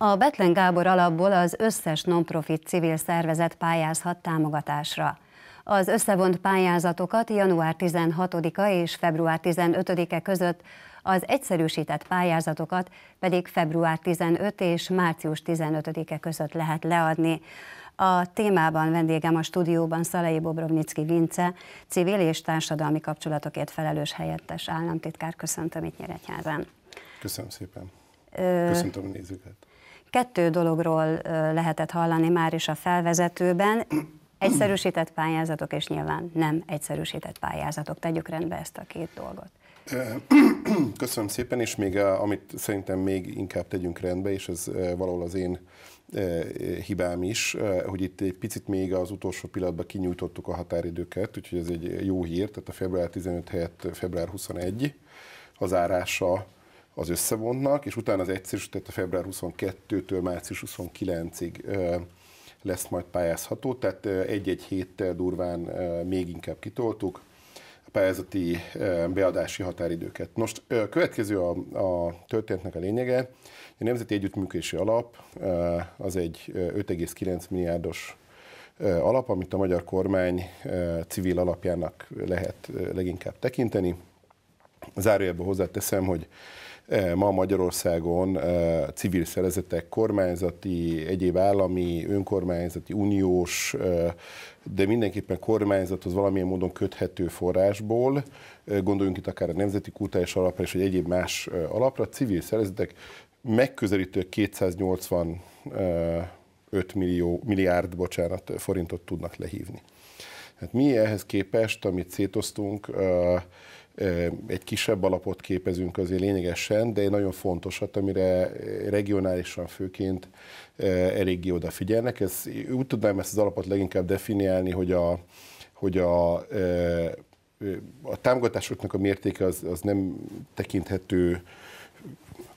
A Betlen Gábor alapból az összes nonprofit civil szervezet pályázhat támogatásra. Az összevont pályázatokat január 16-a és február 15-e között, az egyszerűsített pályázatokat pedig február 15 és március 15-e között lehet leadni. A témában vendégem a stúdióban Szalai Bobrovnicki Vince, civil és társadalmi kapcsolatokért felelős helyettes államtitkár. Köszöntöm itt Nyíregyházán. Köszönöm szépen. Köszöntöm a nézőket. Kettő dologról lehetett hallani már is a felvezetőben, egyszerűsített pályázatok, és nyilván nem egyszerűsített pályázatok. Tegyük rendbe ezt a két dolgot. Köszönöm szépen, és még a, amit szerintem még inkább tegyünk rendbe, és ez valahol az én hibám is, hogy itt egy picit még az utolsó pillanatban kinyújtottuk a határidőket, úgyhogy ez egy jó hír, tehát a február 15 helyett február 21 az árása az összevonnak, és utána az egyszerűsített február 22-től március 29-ig lesz majd pályázható, tehát egy-egy héttel durván még inkább kitoltuk a pályázati beadási határidőket. Most következő a, a történetnek a lényege. A Nemzeti Együttműködési Alap az egy 5,9 milliárdos alap, amit a magyar kormány civil alapjának lehet leginkább tekinteni. Zárójelben hozzáteszem, hogy Eh, ma Magyarországon eh, civil szervezetek, kormányzati, egyéb állami, önkormányzati, uniós, eh, de mindenképpen kormányzathoz valamilyen módon köthető forrásból, gondoljunk itt akár a Nemzeti Kultúrás Alapra és egy egyéb más alapra, civil szervezetek megközelítő 280 5 millió, milliárd bocsánat, forintot tudnak lehívni. Hát mi ehhez képest, amit szétoztunk, egy kisebb alapot képezünk azért lényegesen, de egy nagyon fontosat, amire regionálisan főként eléggé odafigyelnek. Ez, úgy tudnám ezt az alapot leginkább definiálni, hogy a, hogy a, a támogatásoknak a mértéke az, az nem tekinthető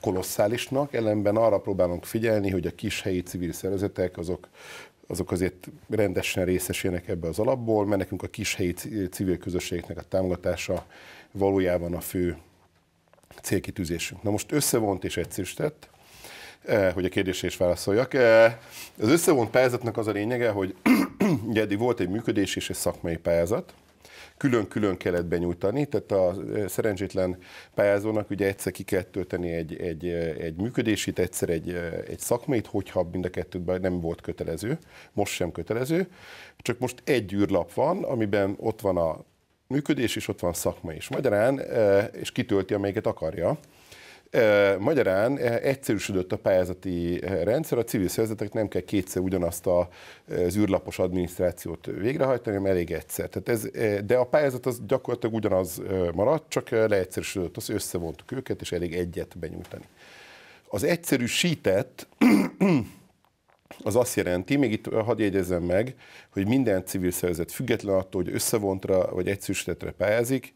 kolosszálisnak, ellenben arra próbálunk figyelni, hogy a kis helyi civil szervezetek azok azok azért rendesen részesének ebbe az alapból, mert nekünk a kis helyi civil közösségeknek a támogatása valójában a fő célkitűzésünk. Na most összevont és egyszerűsített, eh, hogy a kérdésre is válaszoljak. Eh, az összevont pályázatnak az a lényege, hogy ugye eddig volt egy működés és egy szakmai pályázat, külön-külön kellett benyújtani, tehát a szerencsétlen pályázónak ugye egyszer ki kellett tölteni egy, egy, egy működését, egyszer egy, egy szakmét, hogyha mind a kettőben nem volt kötelező, most sem kötelező, csak most egy űrlap van, amiben ott van a működés, és ott van szakma is. Magyarán, és kitölti, amelyiket akarja. Magyarán eh, egyszerűsödött a pályázati eh, rendszer, a civil szervezetek nem kell kétszer ugyanazt eh, az űrlapos adminisztrációt végrehajtani, hanem elég egyszer. Tehát ez, de a pályázat az gyakorlatilag ugyanaz maradt, csak leegyszerűsödött, az összevontuk őket, és elég egyet benyújtani. Az egyszerűsített az azt jelenti, még itt hadd jegyezzem meg, hogy minden civil szervezet független attól, hogy összevontra vagy egyszerűsítetre pályázik,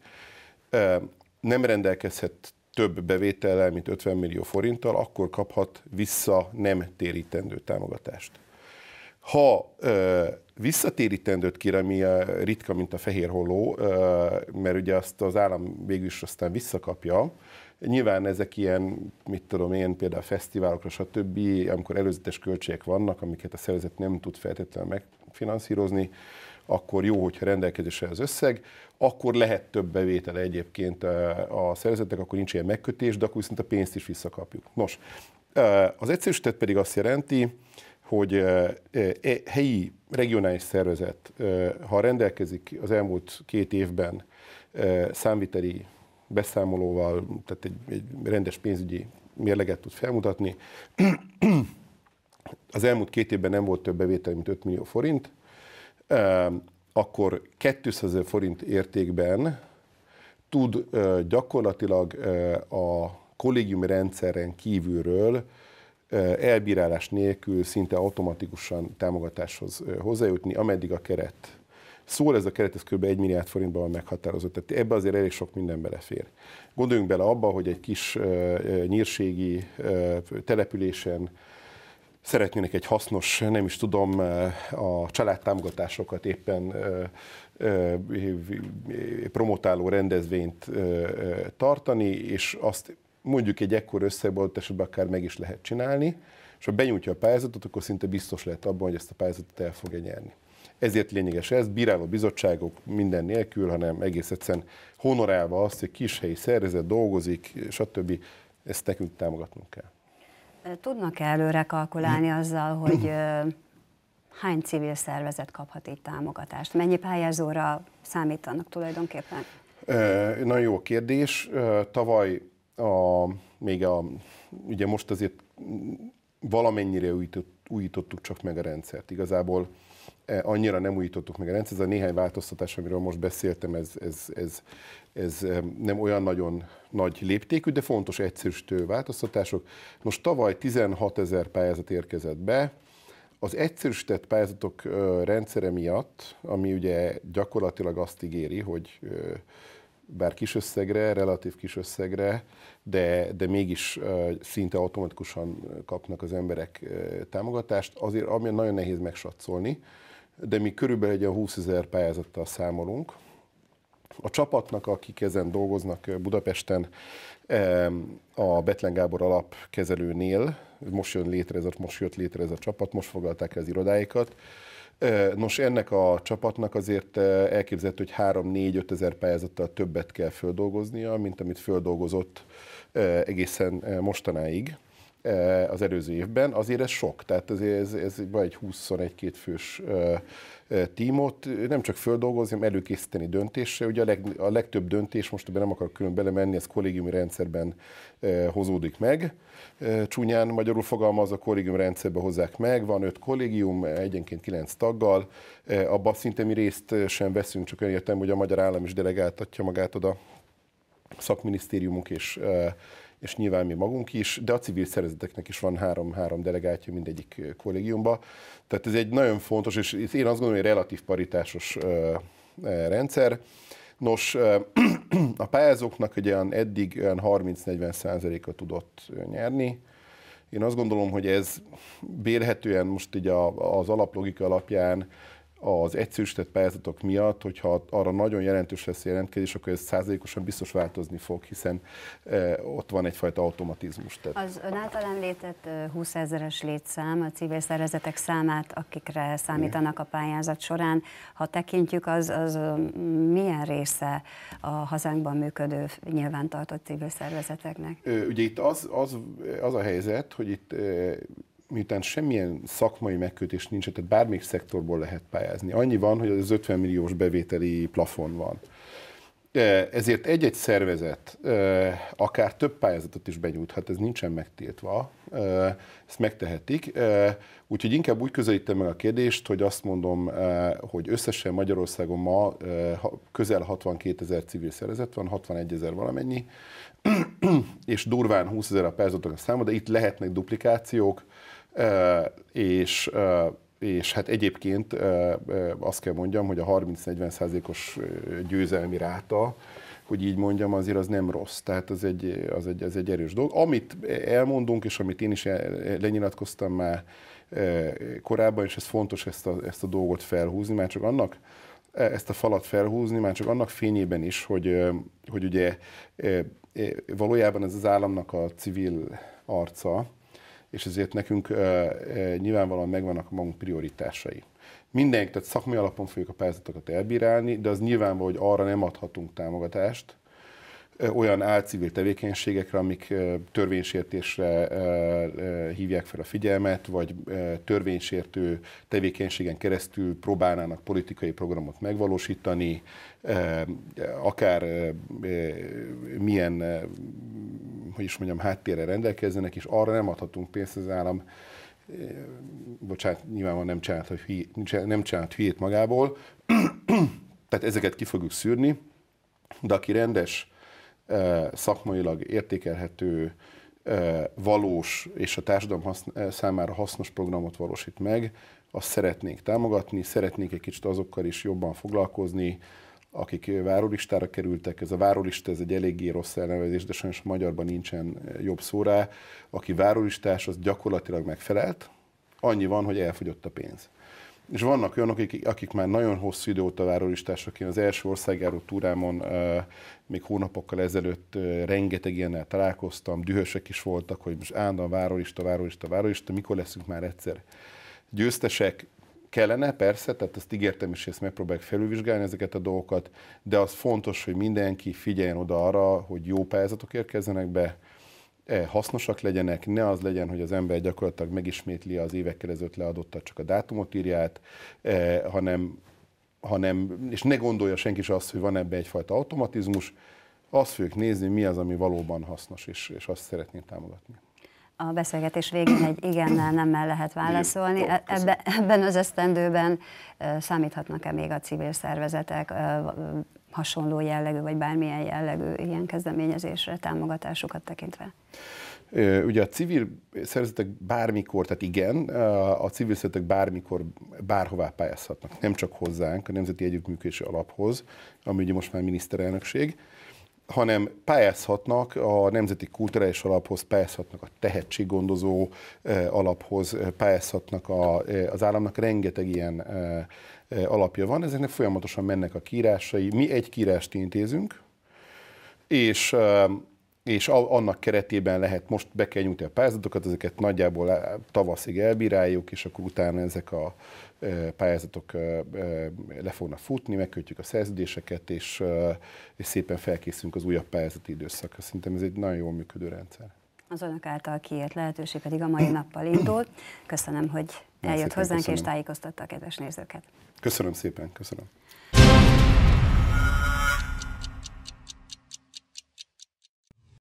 nem rendelkezhet több bevétellel, mint 50 millió forinttal, akkor kaphat vissza nem térítendő támogatást. Ha ö, visszatérítendőt kér, ami ritka, mint a fehér ö, mert ugye azt az állam végül is aztán visszakapja, Nyilván ezek ilyen, mit tudom én, például fesztiválokra, stb., amikor előzetes költségek vannak, amiket a szervezet nem tud feltétlenül megfinanszírozni, akkor jó, hogyha rendelkezésre az összeg, akkor lehet több bevétele egyébként a szervezetnek, akkor nincs ilyen megkötés, de akkor viszont a pénzt is visszakapjuk. Nos, az egyszerűsített pedig azt jelenti, hogy e, helyi regionális szervezet, ha rendelkezik az elmúlt két évben számviteli beszámolóval, tehát egy, egy rendes pénzügyi mérleget tud felmutatni, az elmúlt két évben nem volt több bevétel, mint 5 millió forint, akkor 200 ezer forint értékben tud gyakorlatilag a kollégiumi rendszeren kívülről elbírálás nélkül szinte automatikusan támogatáshoz hozzájutni, ameddig a keret szól, ez a keret, ez kb. 1 milliárd forintban van meghatározott, tehát ebbe azért elég sok minden belefér. Gondoljunk bele abba, hogy egy kis nyírségi településen szeretnének egy hasznos, nem is tudom, eh, a családtámogatásokat éppen eh, eh, promotáló rendezvényt tartani, és azt mondjuk egy ekkor összegben esetben akár meg is lehet csinálni, és ha benyújtja a pályázatot, akkor szinte biztos lehet abban, hogy ezt a pályázatot el fogja nyerni. Ezért lényeges ez, bíráló bizottságok minden nélkül, hanem egész egyszerűen honorálva azt, hogy kis helyi szervezet dolgozik, stb. Ezt nekünk támogatnunk kell. Tudnak-e előre kalkulálni azzal, hogy hány civil szervezet kaphat így támogatást? Mennyi pályázóra számítanak tulajdonképpen? E, nagyon jó kérdés. Tavaly a, még a, ugye most azért valamennyire újított, újítottuk csak meg a rendszert. Igazából E, annyira nem újítottuk meg a rendszer. Ez a néhány változtatás, amiről most beszéltem, ez, ez, ez, ez nem olyan nagyon nagy léptékű, de fontos egyszerűsítő változtatások. Most tavaly 16 ezer pályázat érkezett be, az egyszerűsített pályázatok rendszere miatt, ami ugye gyakorlatilag azt ígéri, hogy bár kis összegre, relatív kis összegre, de, de mégis szinte automatikusan kapnak az emberek támogatást, azért ami nagyon nehéz megsatszolni, de mi körülbelül egy 20 ezer pályázattal számolunk. A csapatnak, akik ezen dolgoznak eh, Budapesten, eh, a Betlen Gábor alapkezelőnél, most, jön létre ez a, most jött létre ez a csapat, most foglalták el az irodáikat. Eh, nos, ennek a csapatnak azért elképzelhető, hogy 3-4-5 ezer pályázattal többet kell földolgoznia, mint amit földolgozott egészen mostanáig. Eh, az előző évben, azért ez sok, tehát azért ez, ez van egy 21-22 fős eh, eh, tímot, nem csak földolgozni, hanem előkészíteni döntésre. Ugye a, leg, a legtöbb döntés, most ebben nem akarok külön belemenni, ez kollégiumi rendszerben hozódik meg. csúnyán magyarul fogalmaz, a kollégium rendszerbe hozzák meg, van öt kollégium, egyenként kilenc taggal, abban szinte mi részt sem veszünk, csak értem, hogy a magyar állam is delegáltatja magát oda szakminisztériumunk és és nyilván mi magunk is, de a civil szervezeteknek is van három-három delegátja mindegyik kollégiumba. Tehát ez egy nagyon fontos, és én azt gondolom, hogy relatív paritásos rendszer. Nos, a pályázóknak egy olyan eddig olyan 30-40 százaléka tudott nyerni. Én azt gondolom, hogy ez bérhetően most így a, az alaplogika alapján az egyszerűsített pályázatok miatt, hogyha arra nagyon jelentős lesz a jelentkezés, akkor ez százalékosan biztos változni fog, hiszen e, ott van egyfajta automatizmus. Tehát. Az ön által említett 20 e, ezeres létszám, a civil szervezetek számát, akikre számítanak a pályázat során, ha tekintjük, az, az milyen része a hazánkban működő nyilvántartott civil szervezeteknek? Ugye itt az, az, az a helyzet, hogy itt e, miután semmilyen szakmai megkötés nincs, tehát bármelyik szektorból lehet pályázni. Annyi van, hogy az 50 milliós bevételi plafon van. Ezért egy-egy szervezet akár több pályázatot is benyújthat, ez nincsen megtiltva, ezt megtehetik. Úgyhogy inkább úgy közelítem meg a kérdést, hogy azt mondom, hogy összesen Magyarországon ma közel 62 ezer civil szervezet van, 61 ezer valamennyi, és durván 20 ezer a a száma, de itt lehetnek duplikációk, és és hát egyébként azt kell mondjam, hogy a 30-40 százalékos győzelmi ráta, hogy így mondjam, azért az nem rossz. Tehát az egy, az egy, az egy erős dolog. Amit elmondunk, és amit én is lenyilatkoztam már korábban, és ez fontos ezt a, ezt a dolgot felhúzni, már csak annak, e, ezt a falat felhúzni, már csak annak fényében is, hogy, hogy ugye valójában ez az államnak a civil arca, és ezért nekünk nyilvánvalóan megvannak a magunk prioritásai. Mindenki, tehát szakmai alapon fogjuk a pályázatokat elbírálni, de az nyilvánvaló, hogy arra nem adhatunk támogatást, olyan álcivil tevékenységekre, amik törvénysértésre hívják fel a figyelmet, vagy törvénysértő tevékenységen keresztül próbálnának politikai programot megvalósítani, akár milyen hogy is mondjam, háttérre rendelkezzenek, és arra nem adhatunk pénzt az állam, eh, bocsánat, nyilvánvalóan nem csinált, hogy hülyét, nem csinált hülyét magából, tehát ezeket ki fogjuk szűrni, de aki rendes, eh, szakmailag értékelhető, eh, valós és a társadalom haszn- számára hasznos programot valósít meg, azt szeretnénk támogatni, szeretnénk egy kicsit azokkal is jobban foglalkozni, akik várólistára kerültek. Ez a várólista, ez egy eléggé rossz elnevezés, de sajnos magyarban nincsen jobb szó rá. Aki várólistás, az gyakorlatilag megfelelt. Annyi van, hogy elfogyott a pénz. És vannak olyanok, akik, akik már nagyon hosszú idő óta várólistások. Én az első országjáró túrámon uh, még hónapokkal ezelőtt uh, rengeteg ilyennel találkoztam, dühösek is voltak, hogy most állandóan várólista, várólista, várólista, mikor leszünk már egyszer győztesek, kellene, persze, tehát azt ígértem, és ezt megpróbáljuk felülvizsgálni ezeket a dolgokat, de az fontos, hogy mindenki figyeljen oda arra, hogy jó pályázatok érkezzenek be, eh, hasznosak legyenek, ne az legyen, hogy az ember gyakorlatilag megismétli az évekkel ezelőtt leadottat, csak a dátumot írja eh, hanem, hanem, és ne gondolja senki is azt, hogy van ebbe egyfajta automatizmus, azt fogjuk nézni, mi az, ami valóban hasznos, és, és azt szeretném támogatni a beszélgetés végén egy igennel, nemmel lehet válaszolni. E-, ebbe, ebben az esztendőben e, számíthatnak-e még a civil szervezetek e, hasonló jellegű, vagy bármilyen jellegű ilyen kezdeményezésre, támogatásukat tekintve? Ugye a civil szervezetek bármikor, tehát igen, a civil szervezetek bármikor bárhová pályázhatnak, nem csak hozzánk, a Nemzeti Együttműködési Alaphoz, ami ugye most már miniszterelnökség, hanem pályázhatnak a Nemzeti Kulturális Alaphoz, pályázhatnak a tehetséggondozó alaphoz, pályázhatnak a, az államnak, rengeteg ilyen alapja van, ezeknek folyamatosan mennek a kírásai. Mi egy kírást intézünk, és és annak keretében lehet, most be kell nyújtani a pályázatokat, ezeket nagyjából tavaszig elbíráljuk, és akkor utána ezek a pályázatok le fognak futni, megkötjük a szerződéseket, és, és szépen felkészülünk az újabb pályázati időszakra. Szerintem ez egy nagyon jól működő rendszer. Az önök által kiért lehetőség pedig a mai nappal indult. Köszönöm, hogy eljött hozzánk köszönöm. és tájékoztatta a kedves nézőket. Köszönöm szépen, köszönöm.